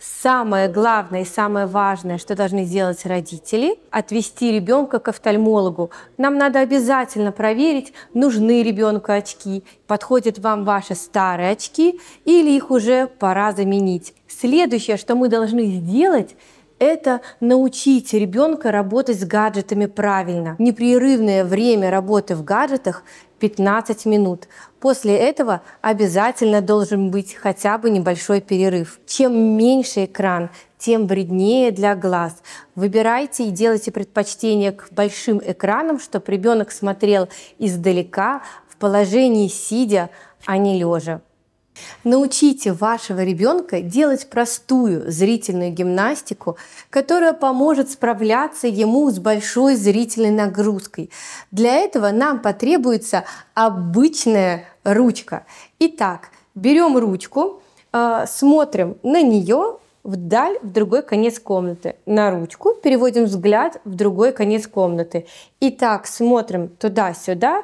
самое главное и самое важное, что должны сделать родители, отвести ребенка к офтальмологу. Нам надо обязательно проверить, нужны ребенку очки, подходят вам ваши старые очки или их уже пора заменить. Следующее, что мы должны сделать, это научить ребенка работать с гаджетами правильно. Непрерывное время работы в гаджетах 15 минут. После этого обязательно должен быть хотя бы небольшой перерыв. Чем меньше экран, тем вреднее для глаз. Выбирайте и делайте предпочтение к большим экранам, чтобы ребенок смотрел издалека, в положении сидя, а не лежа. Научите вашего ребенка делать простую зрительную гимнастику, которая поможет справляться ему с большой зрительной нагрузкой. Для этого нам потребуется обычная ручка. Итак, берем ручку, э, смотрим на нее вдаль, в другой конец комнаты. На ручку переводим взгляд в другой конец комнаты. Итак, смотрим туда-сюда,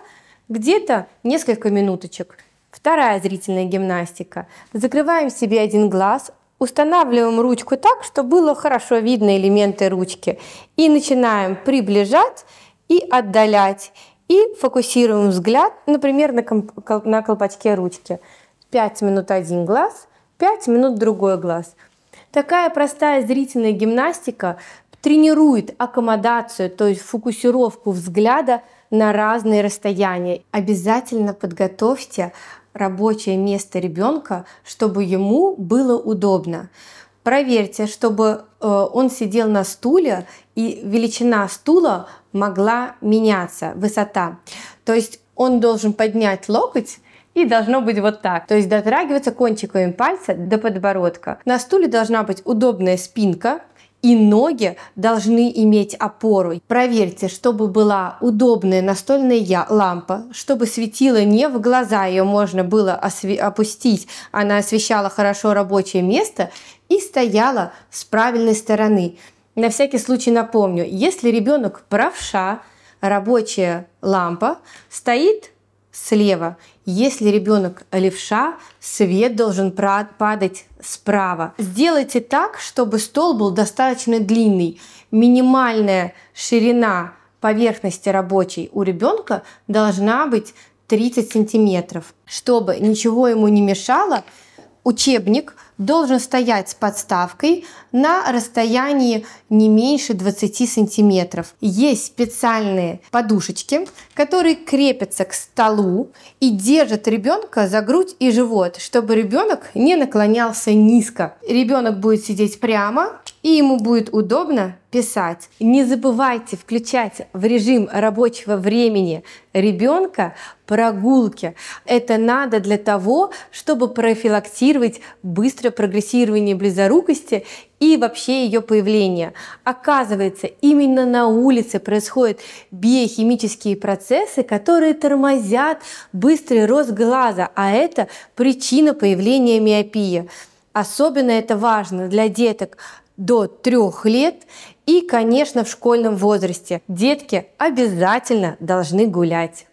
где-то несколько минуточек. Вторая зрительная гимнастика. Закрываем себе один глаз, устанавливаем ручку так, чтобы было хорошо видно элементы ручки. И начинаем приближать и отдалять. И фокусируем взгляд, например, на, на колпачке ручки. 5 минут один глаз, 5 минут другой глаз. Такая простая зрительная гимнастика тренирует аккомодацию, то есть фокусировку взгляда на разные расстояния. Обязательно подготовьте рабочее место ребенка, чтобы ему было удобно. Проверьте, чтобы э, он сидел на стуле и величина стула могла меняться, высота. То есть он должен поднять локоть и должно быть вот так. То есть дотрагиваться кончиками пальца до подбородка. На стуле должна быть удобная спинка, и ноги должны иметь опору. Проверьте, чтобы была удобная настольная лампа, чтобы светила не в глаза, ее можно было опустить, она освещала хорошо рабочее место и стояла с правильной стороны. На всякий случай напомню, если ребенок правша, рабочая лампа стоит слева. Если ребенок левша, свет должен падать справа. Сделайте так, чтобы стол был достаточно длинный. Минимальная ширина поверхности рабочей у ребенка должна быть 30 сантиметров. Чтобы ничего ему не мешало, учебник должен стоять с подставкой на расстоянии не меньше 20 сантиметров. Есть специальные подушечки, которые крепятся к столу и держат ребенка за грудь и живот, чтобы ребенок не наклонялся низко. Ребенок будет сидеть прямо, и ему будет удобно писать. Не забывайте включать в режим рабочего времени ребенка прогулки. Это надо для того, чтобы профилактировать быстрое прогрессирование близорукости и вообще ее появление. Оказывается, именно на улице происходят биохимические процессы, которые тормозят быстрый рост глаза, а это причина появления миопии. Особенно это важно для деток до трех лет и, конечно, в школьном возрасте. Детки обязательно должны гулять.